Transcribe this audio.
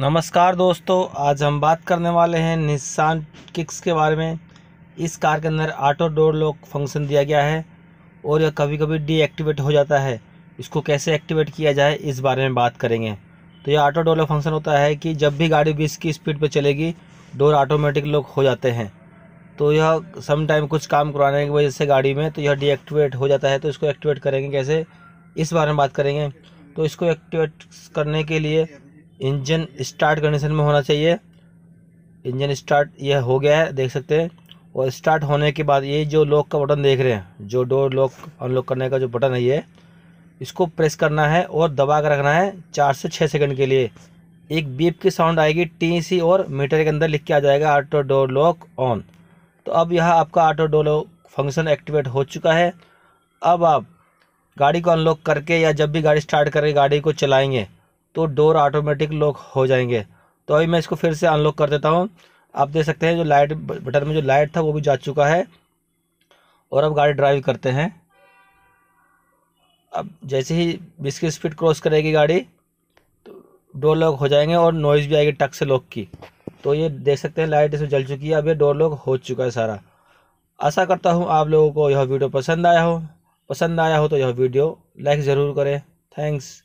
नमस्कार दोस्तों आज हम बात करने वाले हैं निसान किक्स के बारे में इस कार के अंदर ऑटो डोर लॉक फंक्शन दिया गया है और यह कभी कभी डीएक्टिवेट हो जाता है इसको कैसे एक्टिवेट किया जाए इस बारे में बात करेंगे तो यह ऑटो डोर लॉक फंक्शन होता है कि जब भी गाड़ी बीस की स्पीड पर चलेगी डोर ऑटोमेटिक लॉक हो जाते हैं तो यह सम टाइम कुछ काम करवाने की वजह से गाड़ी में तो यह डीएक्टिवेट हो जाता है तो इसको एक्टिवेट करेंगे कैसे इस बारे में बात करेंगे तो इसको एक्टिवेट करने के लिए इंजन स्टार्ट कंडीशन में होना चाहिए इंजन स्टार्ट यह हो गया है देख सकते हैं और स्टार्ट होने के बाद ये जो लॉक का बटन देख रहे हैं जो डोर लॉक अनलॉक करने का जो बटन है ये इसको प्रेस करना है और दबा कर रखना है चार से छः सेकंड के लिए एक बीप की साउंड आएगी टी और मीटर के अंदर लिख के आ जाएगा ऑटो डोर लॉक ऑन तो अब यह आपका auto door lock function activate हो चुका है अब आप गाड़ी को अनलॉक करके या जब भी गाड़ी स्टार्ट करके गाड़ी को चलाएँगे तो डोर ऑटोमेटिक लॉक हो जाएंगे तो अभी मैं इसको फिर से अनलॉक कर देता हूँ आप देख सकते हैं जो लाइट बटन में जो लाइट था वो भी जा चुका है और अब गाड़ी ड्राइव करते हैं अब जैसे ही बीस की स्पीड क्रॉस करेगी गाड़ी तो डोर लॉक हो जाएंगे और नॉइज़ भी आएगी टक से लॉक की तो ये देख सकते हैं लाइट इसमें जल चुकी है अब ये डोर लॉक हो चुका है सारा आशा करता हूँ आप लोगों को यह वीडियो पसंद आया हो पसंद आया हो तो यह वीडियो लाइक ज़रूर करें थैंक्स